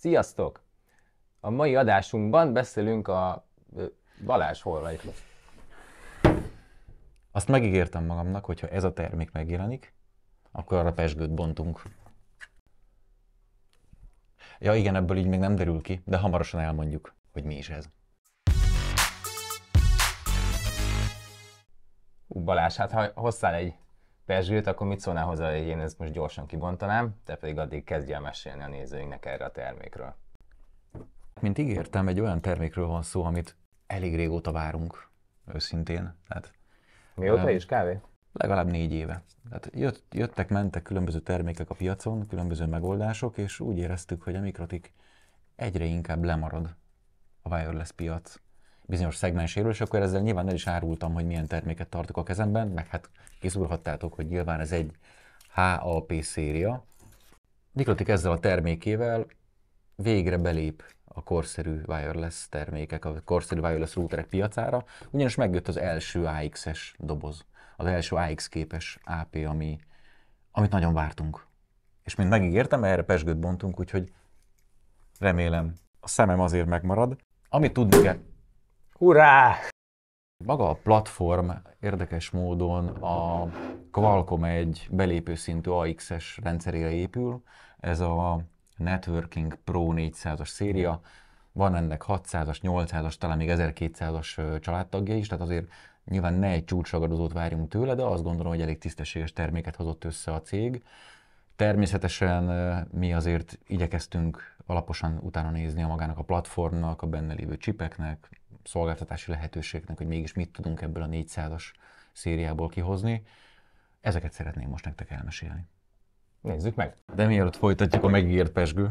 Sziasztok! A mai adásunkban beszélünk a... Balázs, hol vagy? Azt megígértem magamnak, hogy ha ez a termék megjelenik, akkor arra pesgőt bontunk. Ja igen, ebből így még nem derül ki, de hamarosan elmondjuk, hogy mi is ez. Ú, Balázs, hát ha hozzá egy Pezsgőt, akkor mit szólnál hozzá, hogy én ezt most gyorsan kibontanám, te pedig addig kezdj el mesélni a nézőinknek erre a termékről. Mint ígértem, egy olyan termékről van szó, amit elég régóta várunk, őszintén. Tehát, Mióta um, is kávé? Legalább négy éve. Tehát jött, jöttek, mentek különböző termékek a piacon, különböző megoldások, és úgy éreztük, hogy a mikrotik egyre inkább lemarad a wireless piac bizonyos szegmenséről, és akkor ezzel nyilván el is árultam, hogy milyen terméket tartok a kezemben, meg hát kiszúrhattátok, hogy nyilván ez egy HAP széria. Niklotik ezzel a termékével végre belép a korszerű wireless termékek, a korszerű wireless routerek piacára, ugyanis megjött az első AX-es doboz, az első AX képes AP, ami, amit nagyon vártunk. És mint megígértem, erre pesgőt bontunk, úgyhogy remélem a szemem azért megmarad. Amit tudni kell, Hurrá! Maga a platform érdekes módon a Qualcomm egy belépőszintű szintű AX-es rendszerére épül. Ez a Networking Pro 400-as széria. Van ennek 600-as, 800-as, talán még 1200-as családtagja is, tehát azért nyilván ne egy csúcsragadozót várjunk tőle, de azt gondolom, hogy elég tisztességes terméket hozott össze a cég. Természetesen mi azért igyekeztünk alaposan utána nézni a magának a platformnak, a benne lévő csipeknek, szolgáltatási lehetőségnek, hogy mégis mit tudunk ebből a 400-as szériából kihozni. Ezeket szeretném most nektek elmesélni. Nézzük meg. De mielőtt folytatjuk a megígért pesgő.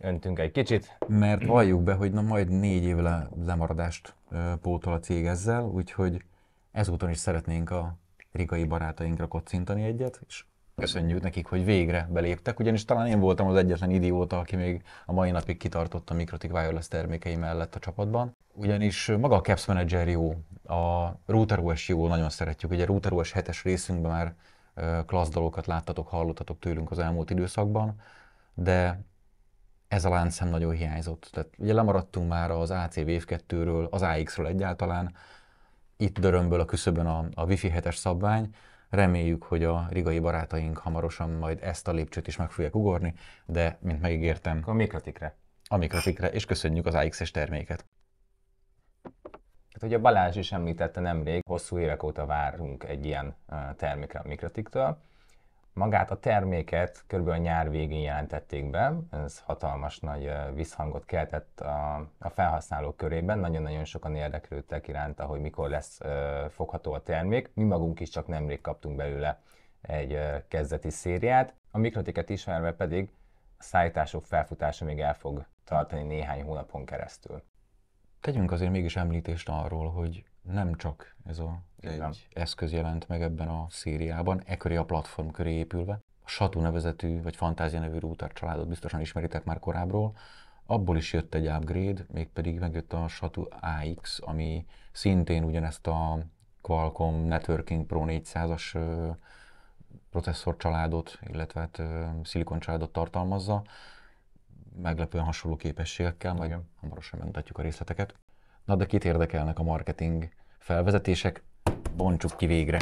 Öntünk egy kicsit. Mert valljuk be, hogy na majd négy le, lemaradást pótol a cég ezzel, úgyhogy ezúton is szeretnénk a rigai barátainkra kocintani egyet, és köszönjük nekik, hogy végre beléptek, ugyanis talán én voltam az egyetlen idióta, aki még a mai napig kitartott a Mikrotik Wireless termékei mellett a csapatban. Ugyanis maga a Caps Manager jó, a Router OS jó, nagyon szeretjük. Ugye a Router OS 7-es részünkben már klassz dolgokat láttatok, hallottatok tőlünk az elmúlt időszakban, de ez a láncszem nagyon hiányzott. Tehát ugye lemaradtunk már az AC Wave 2-ről, az AX-ről egyáltalán, itt dörömből a küszöbön a, a Wi-Fi 7-es szabvány, Reméljük, hogy a rigai barátaink hamarosan majd ezt a lépcsőt is meg fogják ugorni, de, mint megígértem... A mikrotikre. A mikrotikre, és köszönjük az AXS terméket. Hát a Balázs is említette nemrég, hosszú évek óta várunk egy ilyen eh, termékre a mikrotiktől, Magát a terméket körülbelül a nyár végén jelentették be, ez hatalmas nagy visszhangot keltett a, a felhasználók körében, nagyon-nagyon sokan érdeklődtek iránta, hogy mikor lesz fogható a termék. Mi magunk is csak nemrég kaptunk belőle egy kezdeti szériát. A mikrotiket ismerve pedig a szállítások felfutása még el fog tartani néhány hónapon keresztül. Tegyünk azért mégis említést arról, hogy nem csak ez a egy eszköz jelent meg ebben a szériában, e köré a platform köré épülve. A Satu nevezetű, vagy Fantázia nevű router családot biztosan ismeritek már korábbról, abból is jött egy upgrade, mégpedig megjött a Satu AX, ami szintén ugyanezt a Qualcomm Networking Pro 400-as processzor családot, illetve hát, szilikon családot tartalmazza, meglepően hasonló képességekkel, majd Igen. hamarosan megmutatjuk a részleteket. Na de kit érdekelnek a marketing felvezetések? Bontsuk ki végre.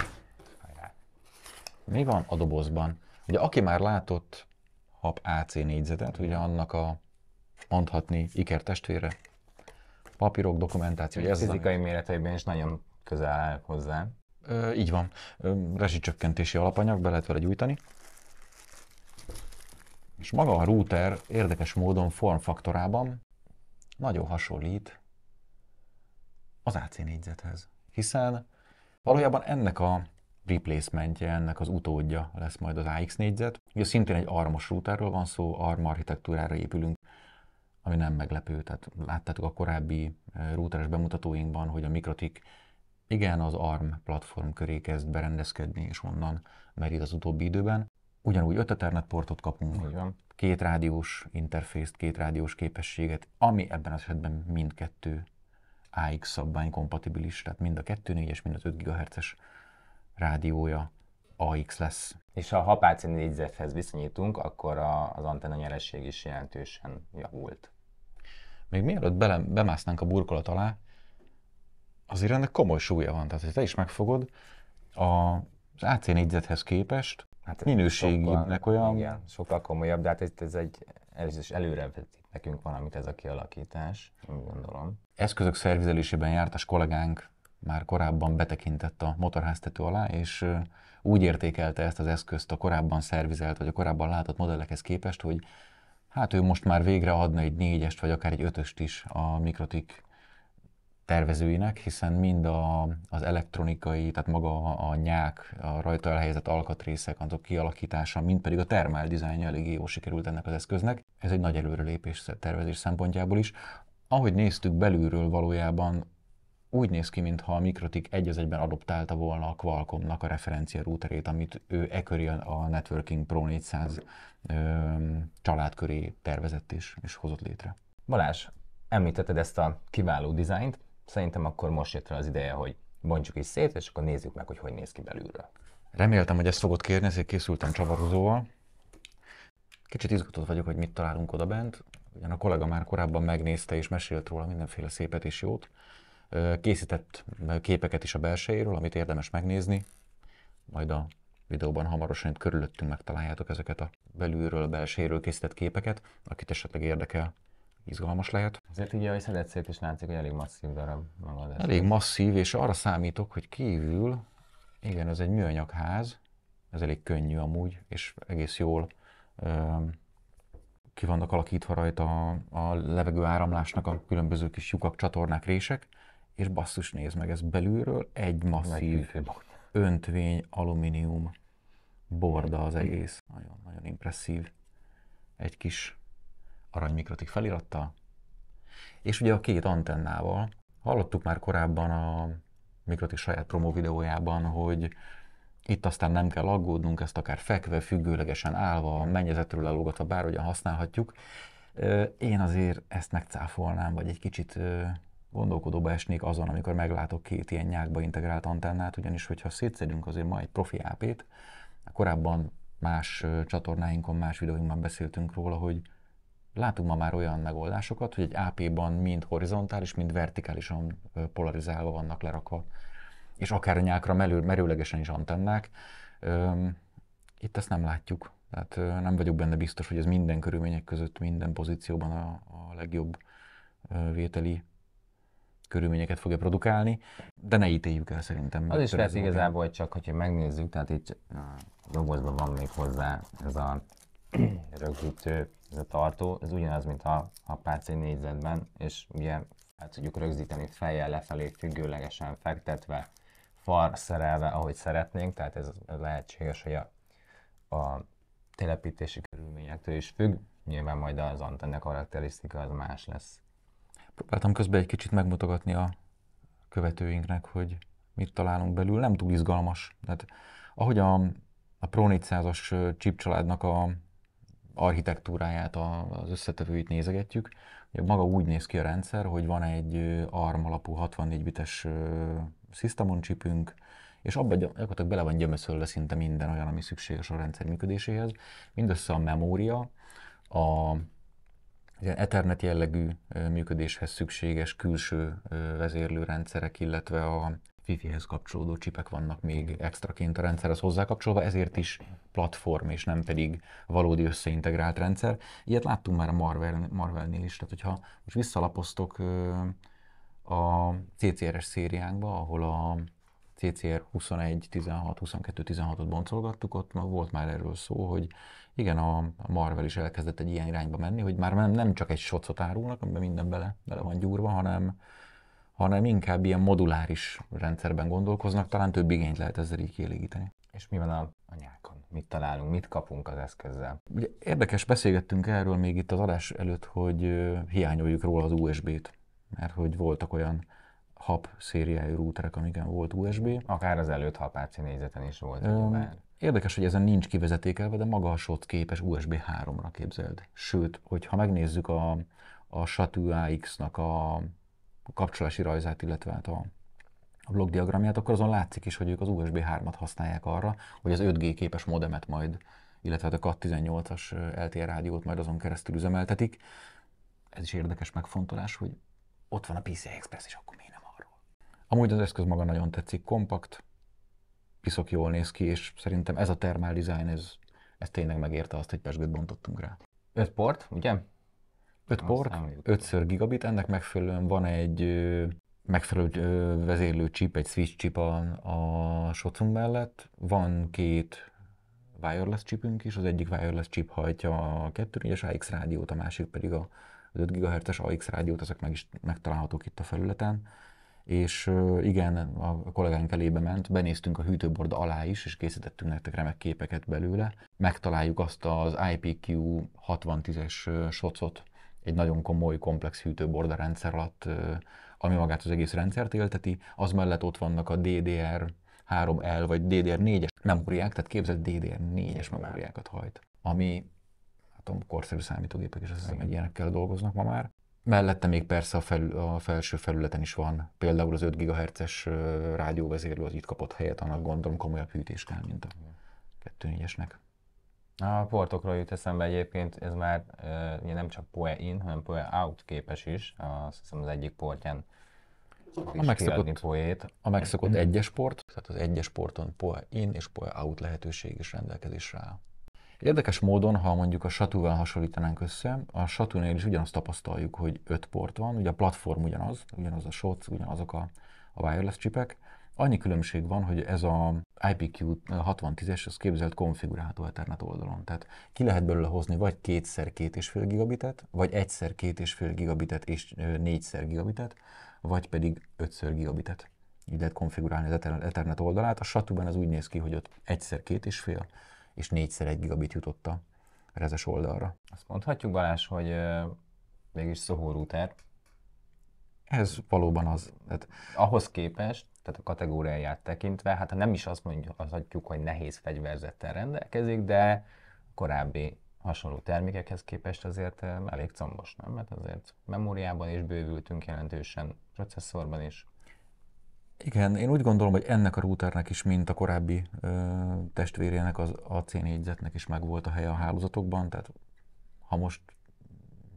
Mi van a dobozban? Ugye aki már látott HAP AC négyzetet, ugye annak a mondhatni ikertestvére, papírok, dokumentáció. Ugye ez fizikai az, méreteiben is nagyon közel áll hozzá. Ö, így van. Rezsicsökkentési alapanyag, be lehet vele gyújtani. És maga a router érdekes módon formfaktorában nagyon hasonlít az AC négyzethez, hiszen valójában ennek a replacementje, ennek az utódja lesz majd az AX négyzet. Ugye szintén egy armos routerről van szó, arm architektúrára épülünk, ami nem meglepő. Tehát láttátok a korábbi eh, routeres bemutatóinkban, hogy a Mikrotik igen, az ARM platform köré kezd berendezkedni, és onnan merít az utóbbi időben ugyanúgy öt ethernet kapunk, Így van. két rádiós interfészt, két rádiós képességet, ami ebben az esetben mindkettő AX szabvány kompatibilis, tehát mind a 2.4-es, mind az 5 GHz-es rádiója AX lesz. És ha hapáci négyzethez viszonyítunk, akkor a, az antenna nyeresség is jelentősen javult. Még mielőtt bele, bemásznánk a burkolat alá, azért ennek komoly súlya van, tehát hogy te is megfogod, a, az AC négyzethez képest hát minőségűbbnek olyan. Igen, sokkal komolyabb, de hát ez, ez egy ez is előrevetít nekünk valamit ez a kialakítás, úgy gondolom. Eszközök szervizelésében jártas kollégánk már korábban betekintett a motorháztető alá, és úgy értékelte ezt az eszközt a korábban szervizelt, vagy a korábban látott modellekhez képest, hogy hát ő most már végre adna egy négyest, vagy akár egy ötöst is a mikrotik tervezőinek, hiszen mind a, az elektronikai, tehát maga a, nyák, a rajta elhelyezett alkatrészek, azok kialakítása, mind pedig a termál dizájnja elég jó sikerült ennek az eszköznek. Ez egy nagy előrelépés tervezés szempontjából is. Ahogy néztük belülről valójában úgy néz ki, mintha a Mikrotik egy az egyben adoptálta volna a Qualcommnak a referencia routerét, amit ő e köré a Networking Pro 400 ö, család köré tervezett és, és hozott létre. Balázs, említetted ezt a kiváló dizájnt, szerintem akkor most jött fel az ideje, hogy bontsuk is szét, és akkor nézzük meg, hogy hogy néz ki belülről. Reméltem, hogy ezt fogod kérni, ezért készültem csavarozóval. Kicsit izgatott vagyok, hogy mit találunk oda bent. Ugyan a kollega már korábban megnézte és mesélt róla mindenféle szépet és jót. Készített képeket is a belsejéről, amit érdemes megnézni. Majd a videóban hamarosan itt körülöttünk megtaláljátok ezeket a belülről, belsejéről készített képeket, akit esetleg érdekel izgalmas lehet. Ezért ugye, hogy szedett szét is látszik, hogy elég masszív darab maga. Elég masszív, és arra számítok, hogy kívül, igen, ez egy műanyagház, ez elég könnyű amúgy, és egész jól ö, ki vannak alakítva rajta a, a levegő áramlásnak a különböző kis lyukak, csatornák, rések, és basszus néz meg, ez belülről egy masszív öntvény, alumínium, borda az egész. Nagyon-nagyon impresszív. Egy kis arany mikrotik felirattal, és ugye a két antennával. Hallottuk már korábban a Mikrotik saját promó videójában, hogy itt aztán nem kell aggódnunk, ezt akár fekve, függőlegesen állva, mennyezetről elolgatva, bárhogyan használhatjuk. Én azért ezt megcáfolnám, vagy egy kicsit gondolkodóba esnék azon, amikor meglátok két ilyen nyákba integrált antennát, ugyanis hogyha szétszedünk azért ma egy profi AP-t, korábban más csatornáinkon, más videóinkban beszéltünk róla, hogy látunk ma már olyan megoldásokat, hogy egy AP-ban mind horizontális, mind vertikálisan polarizálva vannak lerakva, és akár a nyákra merül, merőlegesen is antennák. Itt ezt nem látjuk. Tehát nem vagyok benne biztos, hogy ez minden körülmények között, minden pozícióban a, a legjobb vételi körülményeket fogja produkálni, de ne ítéljük el szerintem. Az is lehet igazából, hogy csak hogyha megnézzük, tehát itt a dobozban van még hozzá ez a rögzítő, ez a tartó, ez ugyanaz, mint a, a PC négyzetben, és ugye el tudjuk rögzíteni fejjel lefelé függőlegesen fektetve, far szerelve, ahogy szeretnénk, tehát ez, ez lehetséges, hogy a, a telepítési körülményektől is függ, nyilván majd az antenne karakterisztika az más lesz. Próbáltam közben egy kicsit megmutogatni a követőinknek, hogy mit találunk belül, nem túl izgalmas. Tehát ahogy a, a Pro 400-as chip családnak a architektúráját, az összetevőit nézegetjük, maga úgy néz ki a rendszer, hogy van egy ARM alapú 64 bites systemon chipünk, és abban gyakorlatilag bele van gyömöszölve szinte minden olyan, ami szükséges a rendszer működéséhez. Mindössze a memória, a ilyen Ethernet jellegű működéshez szükséges külső vezérlőrendszerek, illetve a Wi-Fi-hez kapcsolódó csipek vannak még extraként a rendszerhez hozzákapcsolva, ezért is platform, és nem pedig valódi összeintegrált rendszer. Ilyet láttunk már a Marvel, Marvelnél is, tehát hogyha most visszalapoztok a CCR-es szériánkba, ahol a CCR 21, 16, 22, 16-ot boncolgattuk, ott volt már erről szó, hogy igen, a Marvel is elkezdett egy ilyen irányba menni, hogy már nem, nem csak egy socot árulnak, amiben minden bele, bele van gyúrva, hanem, hanem inkább ilyen moduláris rendszerben gondolkoznak, talán több igényt lehet ezzel így kielégíteni. És mi van a, a nyákon? mit találunk, mit kapunk az eszközzel. Ugye érdekes, beszélgettünk erről még itt az adás előtt, hogy hiányoljuk róla az USB-t, mert hogy voltak olyan hab szériájú rúterek, amiken volt USB. Akár az előtt hapáci nézeten is volt. Um, érdekes, hogy ezen nincs kivezetékelve, de maga a SOT képes USB 3-ra képzeld. Sőt, hogyha megnézzük a, a SATU AX-nak a kapcsolási rajzát, illetve hát a a blokk diagramját, akkor azon látszik is, hogy ők az USB 3-at használják arra, hogy az 5G képes modemet majd, illetve hát a CAT18-as LTE rádiót majd azon keresztül üzemeltetik. Ez is érdekes megfontolás, hogy ott van a PCI Express, és akkor miért nem arról? Amúgy az eszköz maga nagyon tetszik, kompakt, piszok jól néz ki, és szerintem ez a termál design, ez, ez tényleg megérte azt, hogy pesgőt bontottunk rá. 5 port, ugye? 5 port, 5 gigabit, ennek megfelelően van egy megfelelő vezérlő chip, egy switch chip a, a socunk mellett. Van két wireless chipünk is, az egyik wireless chip hajtja a 2.4-es AX rádiót, a másik pedig a 5 GHz-es AX rádiót, ezek meg is megtalálhatók itt a felületen. És igen, a kollégánk elébe ment, benéztünk a hűtőbord alá is, és készítettünk nektek remek képeket belőle. Megtaláljuk azt az IPQ 6010-es socot, egy nagyon komoly, komplex hűtőborda rendszer alatt ami magát az egész rendszert élteti, az mellett ott vannak a DDR 3L vagy DDR4-es memóriák, tehát képzett DDR4-es memóriákat hajt, ami hát a korszerű számítógépek is azt hiszem, hogy ilyenekkel dolgoznak ma már. Mellette még persze a, felül, a felső felületen is van, például az 5 GHz-es rádióvezérlő az itt kapott helyet, annak gondolom komolyabb hűtés kell, mint a 2.4-esnek. A portokról jut eszembe egyébként, ez már e, nem csak poe in, hanem poe out képes is, azt hiszem az egyik portján a megszokott, poét. a megszokott egyes port, tehát az egyes porton poe in és poe out lehetőség is rendelkezésre áll. Érdekes módon, ha mondjuk a satúval hasonlítanánk össze, a satúnél is ugyanazt tapasztaljuk, hogy öt port van, ugye a platform ugyanaz, ugyanaz a SOC, ugyanazok a, a wireless csipek, Annyi különbség van, hogy ez a IPQ 6010-es, az képzelt konfigurálható Ethernet oldalon. Tehát ki lehet belőle hozni vagy kétszer két és fél gigabitet, vagy egyszer két és fél gigabitet és négyszer gigabitet, vagy pedig ötször gigabitet. Így lehet konfigurálni az Ethernet oldalát. A satuban az úgy néz ki, hogy ott egyszer két és fél, és négyszer egy gigabit jutott a rezes oldalra. Azt mondhatjuk Balázs, hogy mégis Soho router. Ez valóban az. Tehát ahhoz képest, tehát a kategóriáját tekintve, hát ha nem is azt adjuk, hogy nehéz fegyverzettel rendelkezik, de korábbi hasonló termékekhez képest azért eh, elég combos, nem? Mert azért memóriában is bővültünk jelentősen, processzorban is. Igen, én úgy gondolom, hogy ennek a routernek is, mint a korábbi ö, eh, testvérének, az AC négyzetnek is megvolt a helye a hálózatokban, tehát ha most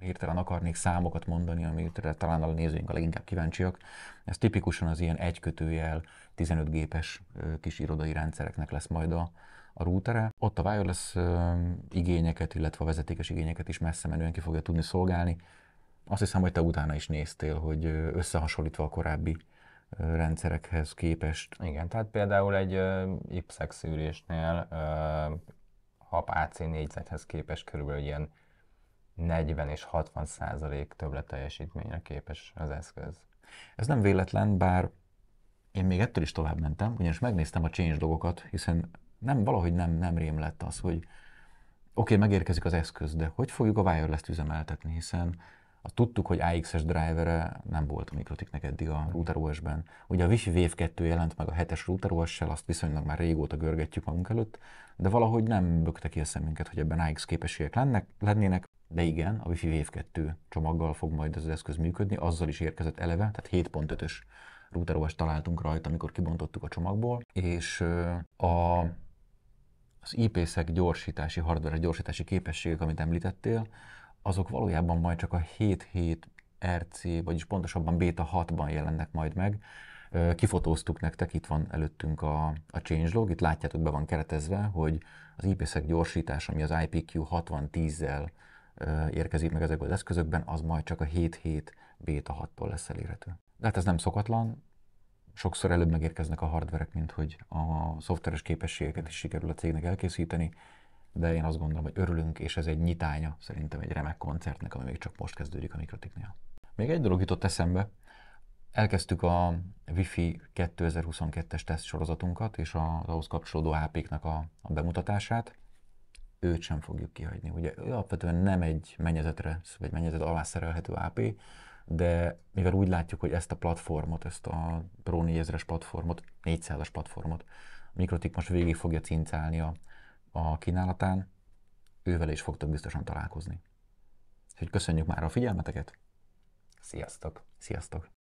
hirtelen akarnék számokat mondani, amire talán a nézőink a leginkább kíváncsiak. Ez tipikusan az ilyen egykötőjel 15 gépes kis irodai rendszereknek lesz majd a, a rútere. Ott a wireless igényeket, illetve a vezetékes igényeket is messze menően ki fogja tudni szolgálni. Azt hiszem, hogy te utána is néztél, hogy összehasonlítva a korábbi rendszerekhez képest. Igen, tehát például egy ipsex szűrésnél HAP AC négyzethez képest körülbelül ilyen 40 és 60 százalék többlet teljesítményre képes az eszköz. Ez nem véletlen, bár én még ettől is tovább mentem, ugyanis megnéztem a change dolgokat, hiszen nem, valahogy nem, nem rém lett az, hogy oké, okay, megérkezik az eszköz, de hogy fogjuk a wireless üzemeltetni, hiszen a tudtuk, hogy AX-es drivere nem volt a Mikrotiknek eddig a router OS-ben. Ugye a Wi-Fi Wave 2 jelent meg a 7-es router OS-sel, azt viszonylag már régóta görgetjük magunk előtt, de valahogy nem bökte ki a szemünket, hogy ebben AX képességek lennek, lennének, de igen, a Wi-Fi Wave 2 csomaggal fog majd ez az eszköz működni, azzal is érkezett eleve, tehát 7.5-ös router OS találtunk rajta, amikor kibontottuk a csomagból, és a, az IP-szek gyorsítási, hardware gyorsítási képességek, amit említettél, azok valójában majd csak a 7-7 RC, vagyis pontosabban Beta 6-ban jelennek majd meg. Kifotóztuk nektek, itt van előttünk a, a changelog, itt látjátok, be van keretezve, hogy az IPSEC szek gyorsítás, ami az IPQ 6010-zel érkezik meg ezekből az eszközökben, az majd csak a 7-7 Beta 6-tól lesz elérhető. De hát ez nem szokatlan, sokszor előbb megérkeznek a hardverek, mint hogy a szoftveres képességeket is sikerül a cégnek elkészíteni, de én azt gondolom, hogy örülünk, és ez egy nyitánya szerintem egy remek koncertnek, ami még csak most kezdődik a Mikrotiknél. Még egy dolog jutott eszembe, elkezdtük a Wi-Fi 2022-es teszt sorozatunkat és az ahhoz kapcsolódó ap a, a bemutatását. Őt sem fogjuk kihagyni. Ugye ő alapvetően nem egy mennyezetre, vagy mennyezet alá szerelhető AP, de mivel úgy látjuk, hogy ezt a platformot, ezt a Pro 4000-es platformot, 400-as platformot, Mikrotik most végig fogja cincálni a a kínálatán, ővel is fogtok biztosan találkozni. Úgyhogy köszönjük már a figyelmeteket. Sziasztok! Sziasztok!